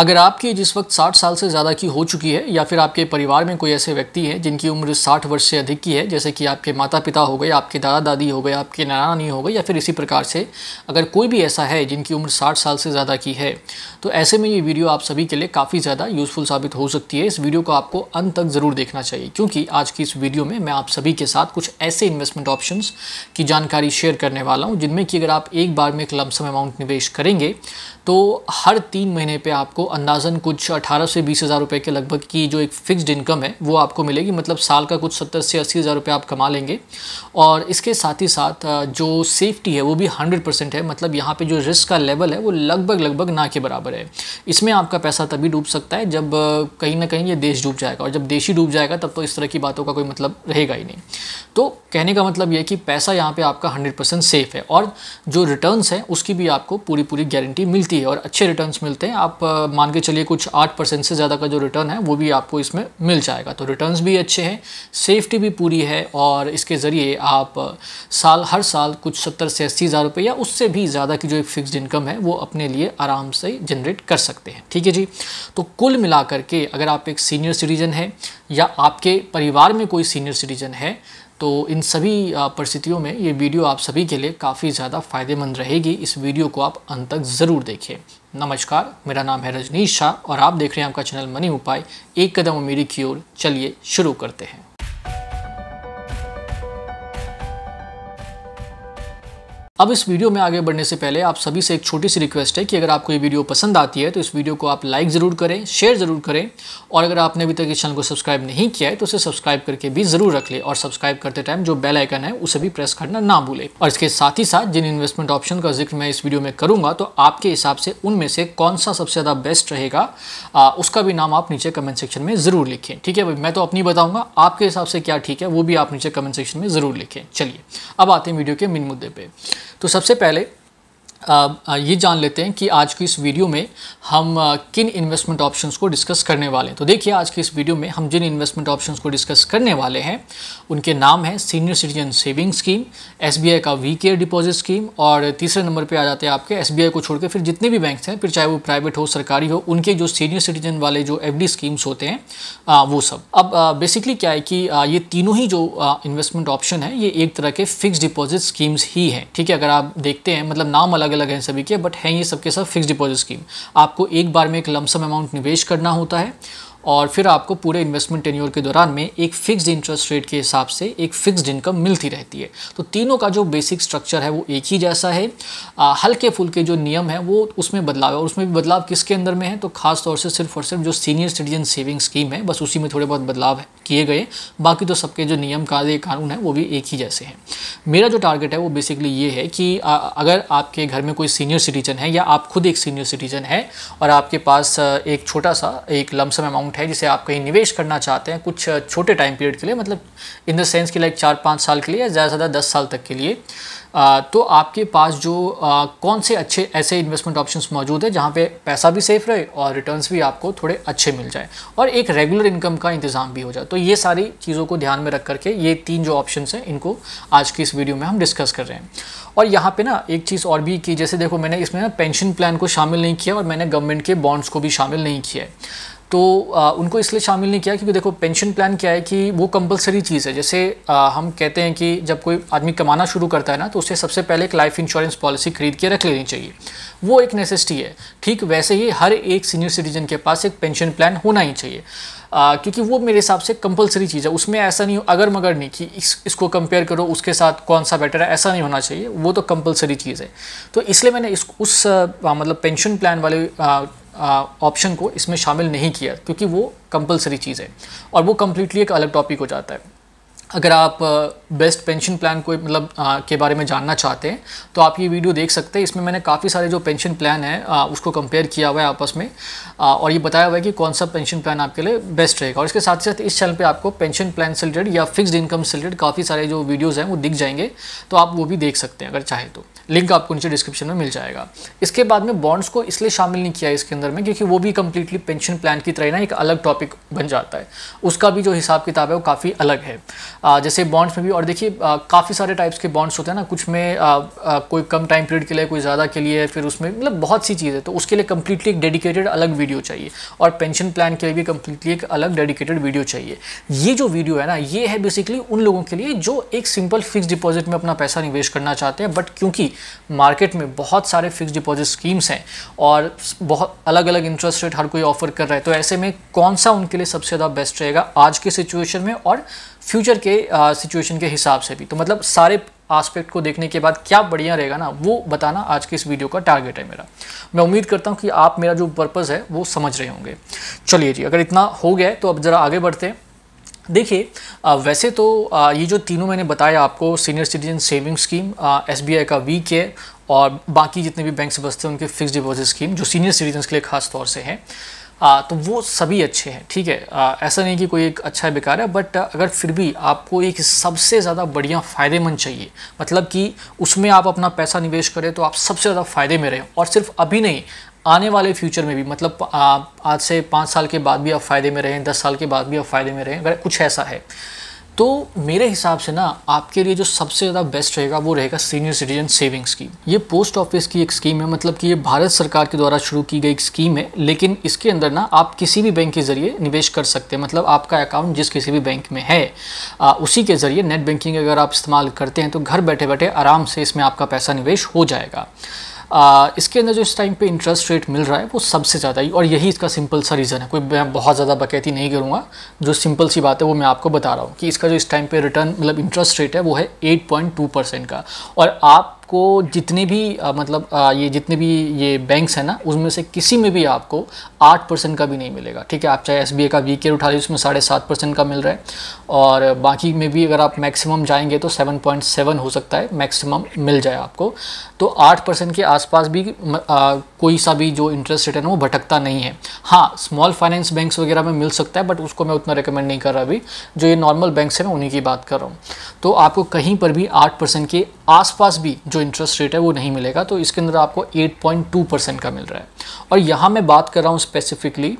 अगर आपकी जिस वक्त 60 साल से ज़्यादा की हो चुकी है या फिर आपके परिवार में कोई ऐसे व्यक्ति हैं जिनकी उम्र 60 वर्ष से अधिक की है जैसे कि आपके माता पिता हो गए आपके दादा दादी हो गए आपके नाना नानी हो गए या फिर इसी प्रकार से अगर कोई भी ऐसा है जिनकी उम्र 60 साल से ज़्यादा की है तो ऐसे में ये वीडियो आप सभी के लिए काफ़ी ज़्यादा यूज़फुल साबित हो सकती है इस वीडियो को आपको अंत तक ज़रूर देखना चाहिए क्योंकि आज की इस वीडियो में मैं आप सभी के साथ कुछ ऐसे इन्वेस्टमेंट ऑप्शन की जानकारी शेयर करने वाला हूँ जिनमें कि अगर आप एक बार में एक लमसम अमाउंट निवेश करेंगे तो हर तीन महीने पर आपको अंदाजन कुछ 18 से बीस हज़ार रुपये के लगभग की जो एक फ़िक्स्ड इनकम है वो आपको मिलेगी मतलब साल का कुछ सत्तर से अस्सी हज़ार रुपये आप कमा लेंगे और इसके साथ ही साथ जो सेफ्टी है वो भी हंड्रेड परसेंट है मतलब यहाँ पर जो रिस्क का लेवल है वो लगभग लगभग ना के बराबर है इसमें आपका पैसा तभी डूब सकता है जब कहीं ना कहीं ये देश डूब जाएगा और जब देश ही डूब जाएगा तब तो इस तरह की बातों का कोई मतलब रहेगा ही नहीं तो कहने का मतलब यह कि पैसा यहाँ पर आपका हंड्रेड परसेंट सेफ़ है और जो रिटर्न हैं उसकी भी आपको पूरी पूरी गारंटी मिलती है और अच्छे रिटर्न मिलते हैं आप मान के चलिए कुछ आठ परसेंट से ज़्यादा का जो रिटर्न है वो भी आपको इसमें मिल जाएगा तो रिटर्न्स भी अच्छे हैं सेफ्टी भी पूरी है और इसके ज़रिए आप साल हर साल कुछ सत्तर से अस्सी हज़ार रुपये या उससे भी ज़्यादा की जो एक फिक्स्ड इनकम है वो अपने लिए आराम से जनरेट कर सकते हैं ठीक है जी तो कुल मिला के अगर आप एक सीनियर सिटीजन है या आपके परिवार में कोई सीनियर सिटीजन है तो इन सभी परिस्थितियों में ये वीडियो आप सभी के लिए काफ़ी ज़्यादा फ़ायदेमंद रहेगी इस वीडियो को आप अंत तक ज़रूर देखिए नमस्कार मेरा नाम है रजनीश शाह और आप देख रहे हैं आपका चैनल मनी उपाय एक कदम उम्मीद की ओर चलिए शुरू करते हैं अब इस वीडियो में आगे बढ़ने से पहले आप सभी से एक छोटी सी रिक्वेस्ट है कि अगर आपको ये वीडियो पसंद आती है तो इस वीडियो को आप लाइक ज़रूर करें शेयर ज़रूर करें और अगर आपने अभी तक इस चैनल को सब्सक्राइब नहीं किया है तो उसे सब्सक्राइब करके भी ज़रूर रख लें और सब्सक्राइब करते टाइम जो बेल आइकन है उसे भी प्रेस करना ना भूलें और इसके साथ ही साथ जिन इन्वेस्टमेंट ऑप्शन का जिक्र मैं इस वीडियो में करूँगा तो आपके हिसाब से उनमें से कौन सा सबसे ज़्यादा बेस्ट रहेगा उसका भी नाम आप नीचे कमेंट सेक्शन में ज़रूर लिखें ठीक है भाई मैं तो अपनी बताऊँगा आपके हिसाब से क्या ठीक है वो भी आप नीचे कमेंट सेक्शन में ज़रूर लिखें चलिए अब आते हैं वीडियो के मेन मुद्दे पर तो सबसे पहले ये जान लेते हैं कि आज की इस वीडियो में हम किन इन्वेस्टमेंट ऑप्शंस को डिस्कस करने वाले हैं तो देखिए आज की इस वीडियो में हम जिन इन्वेस्टमेंट ऑप्शंस को डिस्कस करने वाले हैं उनके नाम हैं senior citizen saving scheme SBI का वी केयर डिपॉजिट स्कीम और तीसरे नंबर पर आ जाते हैं आपके एस को छोड़ फिर जितने भी बैंक हैं फिर चाहे वो प्राइवेट हो सरकारी हो उनके जो सीनियर सिटीजन वाले जो एफ स्कीम्स होते हैं वो सब अब बेसिकली क्या है कि ये तीनों ही जो इन्वेस्टमेंट ऑप्शन है ये एक तरह के फिक्स डिपॉजिट स्कीम्स ही हैं ठीक है अगर आप देखते हैं मतलब नाम अलग अलग अलग हैं सभी के बट हैं ये सबके सब फिक्स डिपॉजिट स्कीम आपको एक बार में एक लमसम अमाउंट निवेश करना होता है और फिर आपको पूरे इन्वेस्टमेंट टेन्योर के दौरान में एक फिक्स्ड इंटरेस्ट रेट के हिसाब से एक फिक्स्ड इनकम मिलती रहती है तो तीनों का जो बेसिक स्ट्रक्चर है वो एक ही जैसा है हल्के फुल्के जो नियम है वो उसमें बदलाव है और उसमें भी बदलाव किसके अंदर में है तो खास तौर से सिर्फ और सिर्फ जो सीनियर सिटीजन सेविंग स्कीम है बस उसी में थोड़े बहुत बदलाव किए गए बाकी तो सबके जो नियम कायदे कानून है वो भी एक ही जैसे हैं मेरा जो टारगेट है वो बेसिकली ये है कि अगर आपके घर में कोई सीनियर सिटीजन है या आप खुद एक सीनियर सिटीजन है और आपके पास एक छोटा सा एक लमसम अमाउंट अमाउंट है जिसे आप कहीं निवेश करना चाहते हैं कुछ छोटे टाइम पीरियड के लिए मतलब इन द सेंस कि लाइक चार पाँच साल के लिए या ज़्यादा से ज़्यादा दस साल तक के लिए तो आपके पास जो कौन से अच्छे ऐसे इन्वेस्टमेंट ऑप्शंस मौजूद है जहाँ पे पैसा भी सेफ रहे और रिटर्न्स भी आपको थोड़े अच्छे मिल जाए और एक रेगुलर इनकम का इंतजाम भी हो जाए तो ये सारी चीज़ों को ध्यान में रख करके ये तीन जो ऑप्शन हैं इनको आज की इस वीडियो में हम डिस्कस कर रहे हैं और यहाँ पर ना एक चीज़ और भी की जैसे देखो मैंने इसमें ना पेंशन प्लान को शामिल नहीं किया और मैंने गवर्नमेंट के बॉन्ड्स को भी शामिल नहीं किया है तो आ, उनको इसलिए शामिल नहीं किया क्योंकि देखो पेंशन प्लान क्या है कि वो कंपलसरी चीज़ है जैसे आ, हम कहते हैं कि जब कोई आदमी कमाना शुरू करता है ना तो उसे सबसे पहले एक लाइफ इंश्योरेंस पॉलिसी खरीद के रख लेनी चाहिए वो एक नेसेसिटी है ठीक वैसे ही हर एक सीनियर सिटीजन के पास एक पेंशन प्लान होना ही चाहिए आ, क्योंकि वो मेरे हिसाब से कंपलसरी चीज़ है उसमें ऐसा नहीं अगर मगर नहीं कि इस, इसको कंपेयर करो उसके साथ कौन सा बेटर है ऐसा नहीं होना चाहिए वो तो कंपलसरी चीज़ है तो इसलिए मैंने इस उस आ, मतलब पेंशन प्लान वाले आ, ऑप्शन को इसमें शामिल नहीं किया क्योंकि वो कंपलसरी चीज़ है और वो कम्प्लीटली एक अलग टॉपिक हो जाता है अगर आप बेस्ट पेंशन प्लान को मतलब के बारे में जानना चाहते हैं तो आप ये वीडियो देख सकते हैं इसमें मैंने काफ़ी सारे जो पेंशन प्लान है आ, उसको कंपेयर किया हुआ है आपस में आ, और ये बताया हुआ है कि कौन सा पेंशन प्लान आपके लिए बेस्ट रहेगा और इसके साथ साथ इस चैनल पे आपको पेंशन प्लान से रिलेटेड या फिक्स इनकम से रिलेटेड काफ़ी सारे जो वीडियोज़ हैं वो दिख जाएंगे तो आप वो भी देख सकते हैं अगर चाहे तो लिंक आपको नीचे डिस्क्रिप्शन में मिल जाएगा इसके बाद में बॉन्ड्स को इसलिए शामिल नहीं किया इसके अंदर में क्योंकि वो भी कम्प्लीटली पेंशन प्लान की तरह ना एक अलग टॉपिक बन जाता है उसका भी जो हिसाब किताब है वो काफ़ी अलग है जैसे बॉन्ड्स में भी और देखिए काफ़ी सारे टाइप्स के बॉन्ड्स होते हैं ना कुछ में आ, आ, कोई कम टाइम पीरियड के लिए कोई ज़्यादा के लिए फिर उसमें मतलब बहुत सी चीज़ें तो उसके लिए कम्प्लीटली एक डेडिकेटेड अलग वीडियो चाहिए और पेंशन प्लान के लिए भी कम्प्लीटली एक अलग डेडिकेटेड वीडियो चाहिए ये जो वीडियो है ना ये है बेसिकली उन लोगों के लिए जो एक सिंपल फिक्स डिपॉजिट में अपना पैसा निवेश करना चाहते हैं बट क्योंकि मार्केट में बहुत सारे फिक्स डिपॉजिट स्कीम्स हैं और बहुत अलग अलग इंटरेस्ट रेट हर कोई ऑफर कर रहा है तो ऐसे में कौन सा उनके लिए सबसे ज़्यादा बेस्ट रहेगा आज के सिचुएशन में और फ्यूचर के सिचुएशन के हिसाब से भी तो मतलब सारे आस्पेक्ट को देखने के बाद क्या बढ़िया रहेगा ना वो बताना आज की इस वीडियो का टारगेट है मेरा मैं उम्मीद करता हूँ कि आप मेरा जो पर्पज़ है वो समझ रहे होंगे चलिए जी अगर इतना हो गया तो अब ज़रा आगे बढ़ते हैं देखिए वैसे तो ये जो तीनों मैंने बताया आपको senior citizen saving scheme S का वी है और बाकी जितने भी बैंक से बसते हैं उनके फिक्स डिपॉजिट स्कीम जो सीनियर सिटीजन के लिए खास तौर से हैं आ, तो वो सभी अच्छे हैं ठीक है आ, ऐसा नहीं कि कोई एक अच्छा है बेकार है बट अगर फिर भी आपको एक सबसे ज़्यादा बढ़िया फ़ायदेमंद चाहिए मतलब कि उसमें आप अपना पैसा निवेश करें तो आप सबसे ज़्यादा फ़ायदे में रहें और सिर्फ अभी नहीं आने वाले फ्यूचर में भी मतलब आ, आज से पाँच साल के बाद भी आप फ़ायदे में रहें दस साल के बाद भी आप फ़ायदे में रहें अगर कुछ ऐसा है तो मेरे हिसाब से ना आपके लिए जो सबसे ज़्यादा बेस्ट रहेगा वो रहेगा सीनियर सिटीजन सेविंग स्कीम ये पोस्ट ऑफिस की एक स्कीम है मतलब कि ये भारत सरकार के द्वारा शुरू की गई एक स्कीम है लेकिन इसके अंदर ना आप किसी भी बैंक के ज़रिए निवेश कर सकते हैं मतलब आपका अकाउंट जिस किसी भी बैंक में है आ, उसी के ज़रिए नेट बैंकिंग अगर आप इस्तेमाल करते हैं तो घर बैठे बैठे आराम से इसमें आपका पैसा निवेश हो जाएगा आ, इसके अंदर जो इस टाइम पे इंटरेस्ट रेट मिल रहा है वो सबसे ज़्यादा ही और यही इसका सिंपल सा रीज़न है कोई मैं बहुत ज़्यादा बकैती नहीं करूँगा जो सिंपल सी बात है वो मैं आपको बता रहा हूँ कि इसका जो इस टाइम पे रिटर्न मतलब इंटरेस्ट रेट है वो है 8.2 परसेंट का और आप आपको जितने भी आ, मतलब आ, ये जितने भी ये बैंक्स हैं ना उसमें से किसी में भी आपको आठ परसेंट का भी नहीं मिलेगा ठीक है आप चाहे एस का वी उठा लीजिए उसमें साढ़े सात परसेंट का मिल रहा है और बाकी में भी अगर आप मैक्सिमम जाएंगे तो सेवन पॉइंट सेवन हो सकता है मैक्सिमम मिल जाए आपको तो आठ परसेंट के आसपास भी आ, कोई सा भी जो इंटरेस्ट रेट है ना वो भटकता नहीं है हाँ स्मॉल फाइनेंस बैंक्स वगैरह में मिल सकता है बट उसको मैं उतना रिकमेंड नहीं कर रहा अभी जो ये नॉर्मल बैंक्स हैं मैं उन्हीं की बात कर रहा हूँ तो आपको कहीं पर भी आठ परसेंट के आसपास भी जो इंटरेस्ट रेट है वो नहीं मिलेगा तो इसके अंदर आपको एट पॉइंट टू परसेंट का मिल रहा है और यहाँ मैं बात कर रहा हूँ स्पेसिफिकली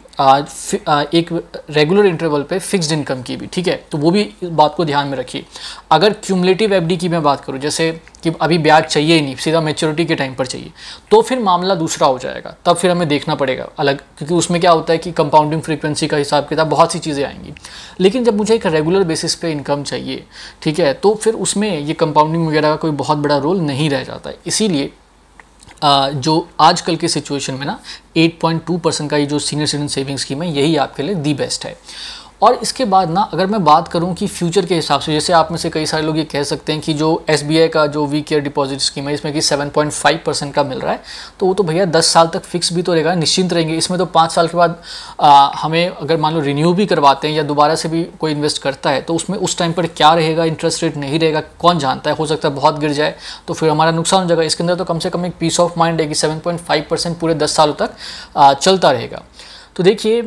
एक रेगुलर इंटरवल पे फिक्स्ड इनकम की भी ठीक है तो वो भी बात को ध्यान में रखिए अगर क्यूमलेटिव एफडी की मैं बात करूँ जैसे कि अभी ब्याज चाहिए ही नहीं सीधा मेच्योरिटी के टाइम पर चाहिए तो फिर मामला दूसरा हो जाएगा तब फिर हमें देखना पड़ेगा अलग क्योंकि उसमें क्या होता है कि कंपाउंडिंग फ्रीक्वेंसी का हिसाब किताब बहुत सी चीज़ें आएंगी लेकिन जब मुझे एक रेगुलर बेसिस पे इनकम चाहिए ठीक है तो फिर उसमें ये कंपाउंडिंग वगैरह का कोई बहुत बड़ा रोल नहीं रह जाता है इसीलिए जो आजकल के सिचुएशन में ना 8.2 परसेंट का ये जो सीनियर सिटीजन सेविंग स्कीम है यही आपके लिए दी बेस्ट है और इसके बाद ना अगर मैं बात करूं कि फ्यूचर के हिसाब से जैसे आप में से कई सारे लोग ये कह सकते हैं कि जो एस का जो वी केयर डिपॉजिट स्कीम है इसमें कि 7.5 परसेंट का मिल रहा है तो वो तो भैया 10 साल तक फिक्स भी तो रहेगा निश्चिंत रहेंगे इसमें तो पाँच साल के बाद आ, हमें अगर मान लो रिन्यू भी करवाते हैं या दोबारा से भी कोई इन्वेस्ट करता है तो उसमें उस टाइम पर क्या रहेगा इंटरेस्ट रेट नहीं रहेगा कौन जानता है हो सकता है बहुत गिर जाए तो फिर हमारा नुकसान हो जाएगा इसके अंदर तो कम से कम एक पीस ऑफ माइंड है कि सेवन पूरे दस सालों तक चलता रहेगा तो देखिए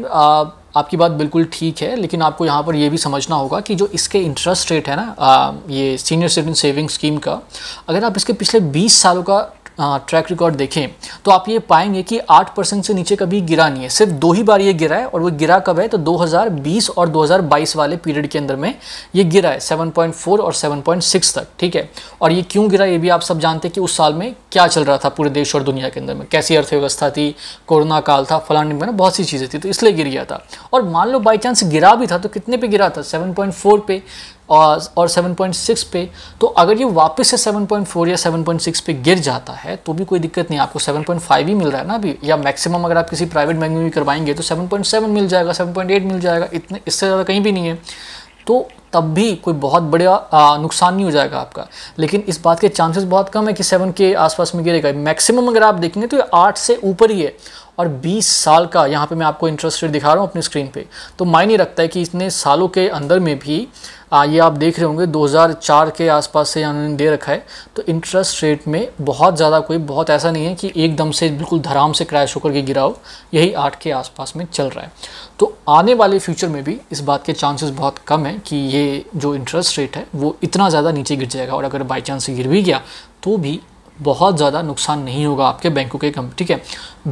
आपकी बात बिल्कुल ठीक है लेकिन आपको यहाँ पर यह भी समझना होगा कि जो इसके इंटरेस्ट रेट है ना ये सीनियर सिटीजन सेविंग स्कीम का अगर आप इसके पिछले 20 सालों का ट्रैक रिकॉर्ड देखें तो आप ये पाएंगे कि आठ परसेंट से नीचे कभी गिरा नहीं है सिर्फ दो ही बार ये गिरा है और वो गिरा कब है तो 2020 और 2022 वाले पीरियड के अंदर में ये गिरा है 7.4 और 7.6 तक ठीक है और ये क्यों गिरा ये भी आप सब जानते हैं कि उस साल में क्या चल रहा था पूरे देश और दुनिया के अंदर में कैसी अर्थव्यवस्था थी कोरोना काल था फलानी में बहुत सी चीज़ें थी तो इसलिए गिर गया था और मान लो बाई चांस गिरा भी था तो कितने पे गिरा था सेवन पे और 7.6 पे तो अगर ये वापस से 7.4 या 7.6 पे गिर जाता है तो भी कोई दिक्कत नहीं आपको 7.5 ही मिल रहा है ना अभी या मैक्सिमम अगर आप किसी प्राइवेट बैंक में भी करवाएंगे तो 7.7 मिल जाएगा 7.8 मिल जाएगा इतने इससे ज़्यादा कहीं भी नहीं है तो तब भी कोई बहुत बड़ा नुकसान नहीं हो जाएगा आपका लेकिन इस बात के चांसेस बहुत कम है कि सेवन के आसपास में गिरेगा मैक्सिमम अगर आप देखेंगे तो ये आठ से ऊपर ही है और 20 साल का यहाँ पे मैं आपको इंटरेस्ट रेट दिखा रहा हूँ अपनी स्क्रीन पे तो मायने रखता है कि इतने सालों के अंदर में भी ये आप देख रहे होंगे 2004 के आसपास से उन्होंने दे रखा है तो इंटरेस्ट रेट में बहुत ज़्यादा कोई बहुत ऐसा नहीं है कि एकदम से बिल्कुल धराम से क्रैश होकर के गिरा हो यही आठ के आसपास में चल रहा है तो आने वाले फ्यूचर में भी इस बात के चांसेस बहुत कम है कि ये जो इंटरेस्ट रेट है वो इतना ज़्यादा नीचे गिर जाएगा और अगर बाई चांस गिर भी गया तो भी बहुत ज़्यादा नुकसान नहीं होगा आपके बैंकों के कम ठीक है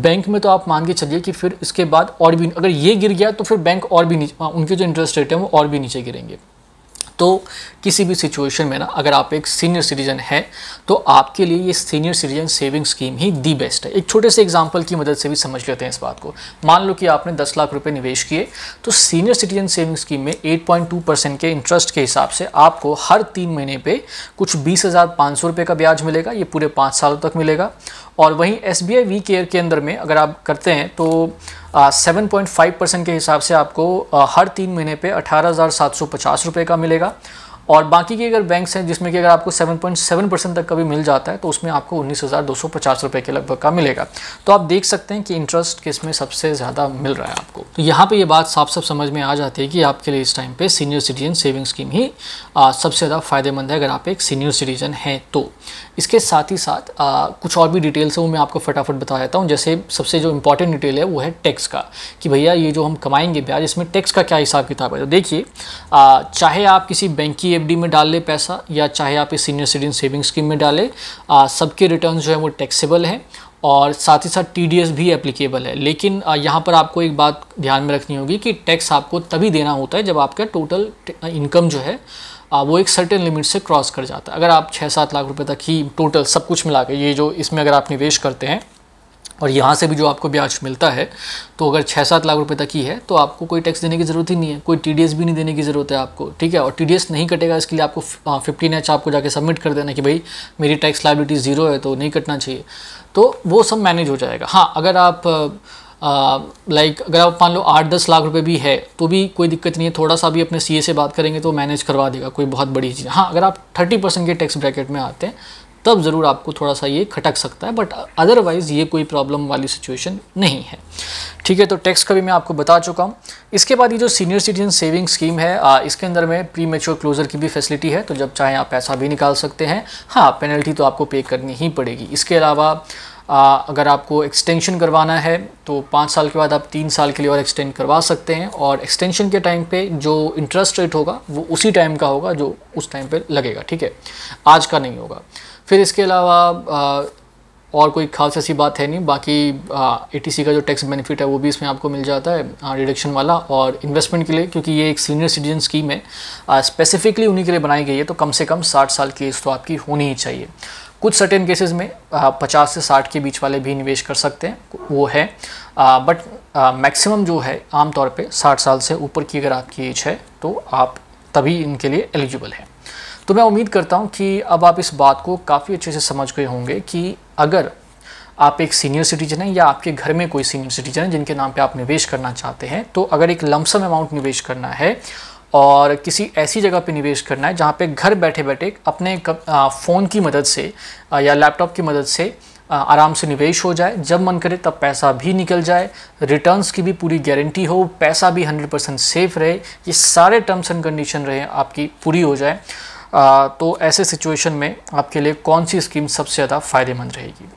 बैंक में तो आप मान के चलिए कि फिर इसके बाद और भी अगर ये गिर गया तो फिर बैंक और भी नीचे उनके जो इंटरेस्ट रेट है वो और भी नीचे गिरेंगे तो किसी भी सिचुएशन में ना अगर आप एक सीनियर सिटीजन है तो आपके लिए ये सीनियर सिटीजन सेविंग स्कीम ही दी बेस्ट है एक छोटे से एग्जाम्पल की मदद से भी समझ लेते हैं इस बात को मान लो कि आपने दस लाख रुपये निवेश किए तो सीनियर सिटीजन सेविंग स्कीम में 8.2 परसेंट के इंटरेस्ट के हिसाब से आपको हर तीन महीने पर कुछ बीस हज़ार का ब्याज मिलेगा ये पूरे पाँच सालों तक मिलेगा और वहीं S B I we care के अंदर में अगर आप करते हैं तो सेवन पॉइंट फाइव परसेंट के हिसाब से आपको आ, हर तीन महीने पे अठारह हज़ार सात सौ पचास रुपये का मिलेगा और बाकी के अगर बैंक्स हैं जिसमें कि अगर आपको 7.7 परसेंट तक कभी मिल जाता है तो उसमें आपको उन्नीस रुपए के लगभग का मिलेगा तो आप देख सकते हैं कि इंटरेस्ट किस में सबसे ज़्यादा मिल रहा है आपको तो यहाँ पर ये बात साफ साफ समझ में आ जाती है कि आपके लिए इस टाइम पर सीनियर सिटीजन सेविंग स्कीम ही आ, सबसे ज़्यादा फ़ायदेमंद है अगर आप एक सीनियर सिटीजन हैं तो इसके साथ ही साथ आ, कुछ और भी डिटेल्स है वो मैं आपको फटाफट बता देता हूँ जैसे सबसे जो इंपॉर्टेंट डिटेल है वो है टैक्स का कि भैया ये जो हम कमाएंगे ब्याज इसमें टैक्स का क्या हिसाब किताब है तो देखिए चाहे आप किसी बैंक की एफडी में डाल ले पैसा या चाहे आप इस सीनियर सिटीजन सेविंग स्कीम में डालें सबके रिटर्न जो है वो टैक्सेबल हैं और साथ ही साथ टी भी एप्लीकेबल है लेकिन यहाँ पर आपको एक बात ध्यान में रखनी होगी कि टैक्स आपको तभी देना होता है जब आपका टोटल इनकम जो है वो एक सर्टेन लिमिट से क्रॉस कर जाता है अगर आप छः सात लाख रुपए तक ही टोटल सब कुछ मिला के ये जो इसमें अगर आप निवेश करते हैं और यहाँ से भी जो आपको ब्याज मिलता है तो अगर छः सात लाख रुपए तक ही है तो आपको कोई टैक्स देने की ज़रूरत ही नहीं है कोई टी भी नहीं देने की ज़रूरत है आपको ठीक है और टी नहीं कटेगा इसके लिए आपको फिफ्टीन एच हाँ, आपको जाके सबमिट कर देना कि भाई मेरी टैक्स लाइबिलिटी ज़ीरो है तो नहीं कटना चाहिए तो वो सब मैनेज हो जाएगा हाँ अगर आप लाइक uh, अगर आप मान लो आठ दस लाख रुपए भी है तो भी कोई दिक्कत नहीं है थोड़ा सा भी अपने सीए से बात करेंगे तो मैनेज करवा देगा कोई बहुत बड़ी चीज़ हाँ अगर आप थर्टी परसेंट के टैक्स ब्रैकेट में आते हैं तब ज़रूर आपको थोड़ा सा ये खटक सकता है बट अदरवाइज़ ये कोई प्रॉब्लम वाली सिचुएशन नहीं है ठीक है तो टैक्स का भी मैं आपको बता चुका हूँ इसके बाद ये जो सीनियर सिटीजन सेविंग स्कीम है आ, इसके अंदर में प्री मेच्योर क्लोजर की भी फैसिलिटी है तो जब चाहें आप पैसा भी निकाल सकते हैं हाँ पेनल्टी तो आपको पे करनी ही पड़ेगी इसके अलावा आ, अगर आपको एक्सटेंशन करवाना है तो पाँच साल के बाद आप तीन साल के लिए और एक्सटेंड करवा सकते हैं और एक्सटेंशन के टाइम पे जो इंटरेस्ट रेट होगा वो उसी टाइम का होगा जो उस टाइम पे लगेगा ठीक है आज का नहीं होगा फिर इसके अलावा और कोई खास ऐसी बात है नहीं बाकी ए का जो टैक्स बेनिफिट है वो भी इसमें आपको मिल जाता है रिडक्शन वाला और इन्वेस्टमेंट के लिए क्योंकि ये एक सीनियर सिटीजन स्कीम है स्पेसिफिकली उन्हीं के लिए बनाई गई है तो कम से कम 60 साल की एज तो आपकी होनी ही चाहिए कुछ सर्टेन केसेस में पचास से साठ के बीच वाले भी निवेश कर सकते हैं वो है आ, बट मैक्सिमम जो है आमतौर पे साठ साल से ऊपर की अगर आपकी एज है तो आप तभी इनके लिए एलिजिबल हैं तो मैं उम्मीद करता हूँ कि अब आप इस बात को काफ़ी अच्छे से समझ गए होंगे कि अगर आप एक सीनियर सिटीजन हैं या आपके घर में कोई सीनियर सिटीजन है जिनके नाम पे आप निवेश करना चाहते हैं तो अगर एक लमसम अमाउंट निवेश करना है और किसी ऐसी जगह पे निवेश करना है जहाँ पे घर बैठे बैठे अपने फ़ोन की मदद से या लैपटॉप की मदद से आराम से निवेश हो जाए जब मन करे तब पैसा भी निकल जाए रिटर्न्स की भी पूरी गारंटी हो पैसा भी 100% सेफ रहे ये सारे टर्म्स एंड कंडीशन रहे आपकी पूरी हो जाए आ, तो ऐसे सिचुएशन में आपके लिए कौन सी स्कीम सबसे ज़्यादा फ़ायदेमंद रहेगी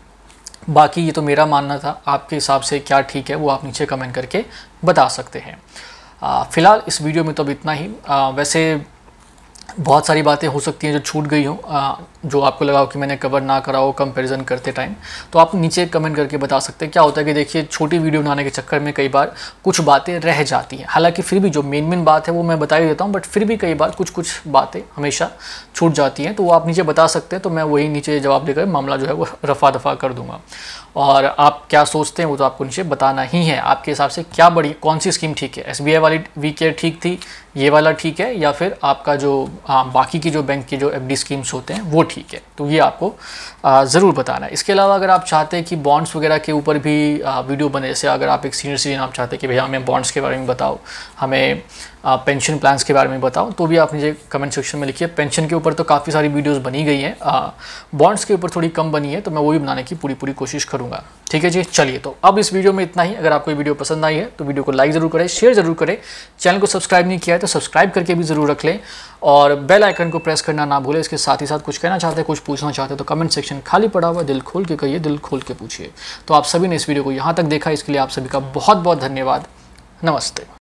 बाकी ये तो मेरा मानना था आपके हिसाब से क्या ठीक है वो आप नीचे कमेंट करके बता सकते हैं फ़िलहाल इस वीडियो में तो अब इतना ही आ, वैसे बहुत सारी बातें हो सकती हैं जो छूट गई हों जो आपको लगा हो कि मैंने कवर ना करा हो कंपैरिजन करते टाइम तो आप नीचे कमेंट करके बता सकते हैं क्या होता है कि देखिए छोटी वीडियो बनाने के चक्कर में कई बार कुछ बातें रह जाती हैं हालांकि फिर भी जो मेन मेन बात है वो मैं बता ही देता हूँ बट फिर भी कई बार कुछ कुछ बातें हमेशा छूट जाती हैं तो वो आप नीचे बता सकते हैं तो मैं वही नीचे जवाब देकर मामला जो है वो रफा दफा कर दूंगा और आप क्या सोचते हैं वो तो आपको नीचे बताना ही है आपके हिसाब से क्या बड़ी कौन सी स्कीम ठीक है एस वाली वी केयर ठीक थी ये वाला ठीक है या फिर आपका जो बाकी की जो बैंक के जो एफ स्कीम्स होते हैं वो ठीक है तो ये आपको ज़रूर बताना है इसके अलावा अगर आप चाहते हैं कि बॉन्ड्स वगैरह के ऊपर भी वीडियो बने जैसे अगर आप एक सीनियर सिटीजन आप चाहते हैं कि भैया हमें बॉन्ड्स के बारे में बताओ हमें पेंशन प्लान्स के बारे में बताऊँ तो भी आप मुझे कमेंट सेक्शन में लिखिए पेंशन के ऊपर तो काफ़ी सारी वीडियोस बनी गई हैं बॉन्ड्स के ऊपर थोड़ी कम बनी है तो मैं वो भी बनाने की पूरी पूरी कोशिश करूँगा ठीक है जी चलिए तो अब इस वीडियो में इतना ही अगर आपको ये वीडियो पसंद आई है तो वीडियो को लाइक ज़रूर करें शेयर ज़रूर करें चैनल को सब्सक्राइब नहीं किया है तो सब्सक्राइब करके भी ज़रूर रख लें और बेल आइकन को प्रेस करना ना भूलें इसके साथ ही साथ कुछ कहना चाहते हैं कुछ पूछना चाहते हैं तो कमेंट सेक्शन खाली पड़ा हुआ दिल खोल के कहिए दिल खोल के पूछिए तो आप सभी ने इस वीडियो को यहाँ तक देखा इसके लिए आप सभी का बहुत बहुत धन्यवाद नमस्ते